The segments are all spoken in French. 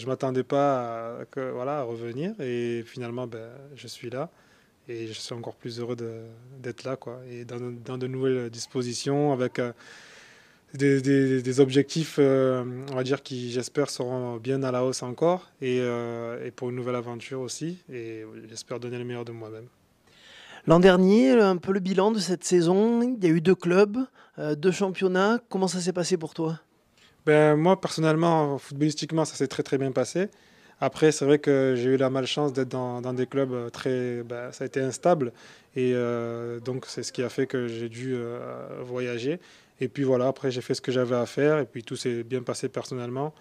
Je m'attendais pas à, que, voilà, à revenir et finalement ben, je suis là et je suis encore plus heureux d'être là quoi, et dans, de nouvelles dispositions avec euh, des, objectifs euh, on va dire qui j'espère seront bien à la hausse encore et, euh, et pour une nouvelle aventure aussi et j'espère donner le meilleur de moi-même. L'an dernier, un peu le bilan de cette saison, il y a eu deux clubs, deux championnats, comment ça s'est passé pour toi ben, moi, personnellement, footballistiquement, ça s'est très très bien passé. Après, c'est vrai que j'ai eu la malchance d'être dans, des clubs euh, très. Ben, ça a été instable. Et euh, donc, c'est ce qui a fait que j'ai dû euh, voyager. Et puis voilà, après, j'ai fait ce que j'avais à faire. Et puis, tout s'est bien passé personnellement.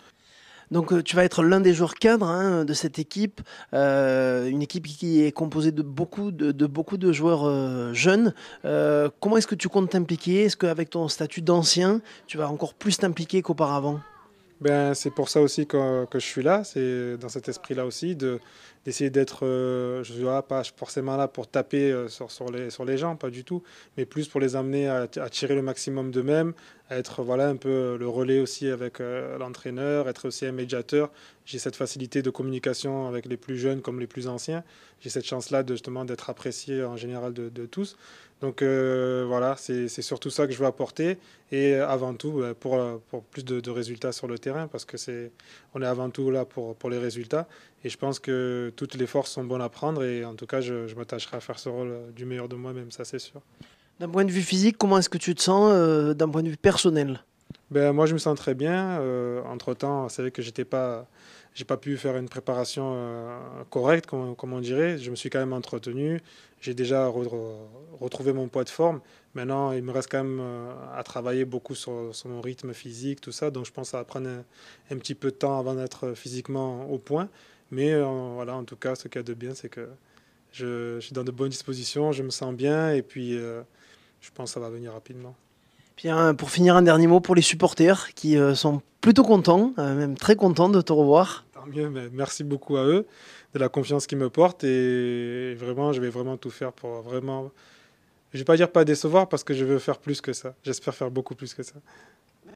Donc euh, tu vas être l'un des joueurs cadres hein, de cette équipe, euh, une équipe qui est composée de beaucoup de, beaucoup de joueurs euh, jeunes. comment est-ce que tu comptes t'impliquer Est-ce qu'avec ton statut d'ancien, tu vas encore plus t'impliquer qu'auparavant ben, c'est pour ça aussi que, que je suis là, c'est dans cet esprit-là aussi de, d'essayer d'être, euh, je ne pas forcément là pour taper euh, sur, sur, les, sur les gens, pas du tout, mais plus pour les amener à, tirer le maximum d'eux-mêmes, à être voilà, un peu le relais aussi avec euh, l'entraîneur, être aussi un médiateur. J'ai cette facilité de communication avec les plus jeunes comme les plus anciens. J'ai cette chance-là de, justement d'être apprécié en général de, tous. Donc voilà, c'est surtout ça que je veux apporter et avant tout pour, pour plus de, de résultats sur le terrain parce que c'est on est avant tout là pour, pour les résultats et je pense que toutes les forces sont bonnes à prendre et en tout cas, je, je m'attacherai à faire ce rôle euh, du meilleur de moi-même, ça c'est sûr. D'un point de vue physique, comment est-ce que tu te sens euh, d'un point de vue personnel ben, Moi, je me sens très bien. Euh, entre-temps, c'est vrai que j'étais pas, j'ai pas pu faire une préparation correcte, comme, on dirait. Je me suis quand même entretenu. J'ai déjà retrouvé mon poids de forme. Maintenant, il me reste quand même à travailler beaucoup sur, mon rythme physique, tout ça. Donc, je pense à prendre un petit peu de temps avant d'être physiquement au point. Mais euh, voilà, en tout cas, ce qu'il y a de bien, c'est que je, suis dans de bonnes dispositions, je me sens bien et puis euh, je pense que ça va venir rapidement. pour finir, un dernier mot pour les supporters qui euh, sont plutôt contents, même très contents de te revoir. Tant mieux, merci beaucoup à eux de la confiance qu'ils me portent et vraiment, je vais vraiment tout faire pour vraiment. Je vais pas dire pas décevoir parce que je veux faire plus que ça. J'espère faire beaucoup plus que ça.